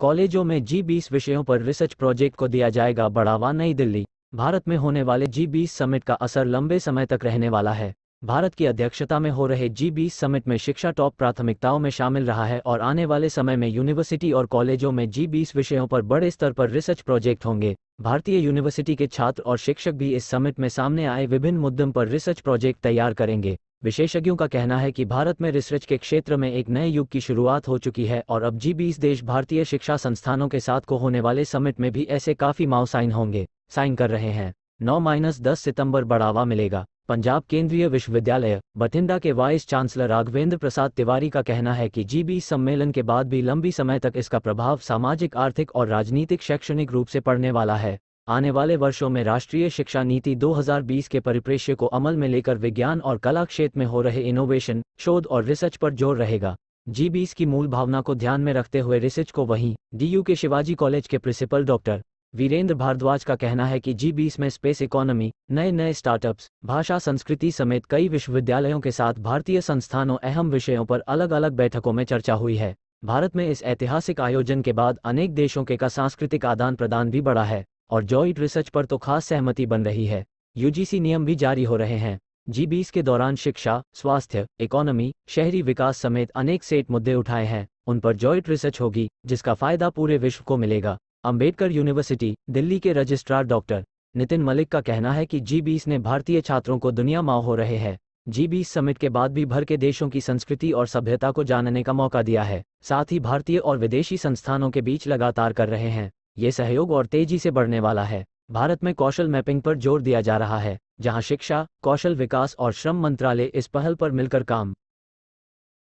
कॉलेजों में जी बीस विषयों पर रिसर्च प्रोजेक्ट को दिया जाएगा बढ़ावा नई दिल्ली भारत में होने वाले जी बीस समिट का असर लंबे समय तक रहने वाला है भारत की अध्यक्षता में हो रहे जी बीस समिट में शिक्षा टॉप प्राथमिकताओं में शामिल रहा है और आने वाले समय में यूनिवर्सिटी और कॉलेजों में जी बीस विषयों पर बड़े स्तर पर रिसर्च प्रोजेक्ट होंगे भारतीय यूनिवर्सिटी के छात्र और शिक्षक भी इस समिट में सामने आए विभिन्न मुद्दों पर रिसर्च प्रोजेक्ट तैयार करेंगे विशेषज्ञों का कहना है कि भारत में रिसर्च के क्षेत्र में एक नए युग की शुरुआत हो चुकी है और अब जी बीस देश भारतीय शिक्षा संस्थानों के साथ को होने वाले समिट में भी ऐसे काफी माओ साइन होंगे साइन कर रहे हैं नौ माइनस दस सितम्बर बढ़ावा मिलेगा पंजाब केंद्रीय विश्वविद्यालय बठिंडा के वाइस चांसलर राघवेंद्र प्रसाद तिवारी का कहना है कि जी बीस सम्मेलन के बाद भी लंबी समय तक इसका प्रभाव सामाजिक आर्थिक और राजनीतिक शैक्षणिक रूप से पड़ने वाला है आने वाले वर्षों में राष्ट्रीय शिक्षा नीति 2020 के परिप्रेक्ष्य को अमल में लेकर विज्ञान और कला क्षेत्र में हो रहे इनोवेशन शोध और रिसर्च पर जोर रहेगा जी बीस की मूल भावना को ध्यान में रखते हुए रिसर्च को वहीं डीयू के शिवाजी कॉलेज के प्रिंसिपल डॉक्टर वीरेंद्र भारद्वाज का कहना है कि जी बीस में स्पेस इकोनॉमी नए नए स्टार्टअप्स भाषा संस्कृति समेत कई विश्वविद्यालयों के साथ भारतीय संस्थानों अहम विषयों पर अलग अलग बैठकों में चर्चा हुई है भारत में इस ऐतिहासिक आयोजन के बाद अनेक देशों के का सांस्कृतिक आदान प्रदान भी बढ़ा है और जॉइंट रिसर्च पर तो खास सहमति बन रही है यूजीसी नियम भी जारी हो रहे हैं जी बीस के दौरान शिक्षा स्वास्थ्य इकोनॉमी शहरी विकास समेत अनेक सेट मुद्दे उठाए हैं उन पर जॉइंट रिसर्च होगी जिसका फायदा पूरे विश्व को मिलेगा अंबेडकर यूनिवर्सिटी दिल्ली के रजिस्ट्रार डॉक्टर नितिन मलिक का कहना है कि जी बीस ने भारतीय छात्रों को दुनिया माओ हो रहे हैं जी बीस समिट के बाद भी भर के देशों की संस्कृति और सभ्यता को जानने का मौका दिया है साथ ही भारतीय और विदेशी संस्थानों के बीच लगातार कर रहे हैं ये सहयोग और तेजी से बढ़ने वाला है भारत में कौशल मैपिंग पर जोर दिया जा रहा है जहां शिक्षा कौशल विकास और श्रम मंत्रालय इस पहल पर मिलकर काम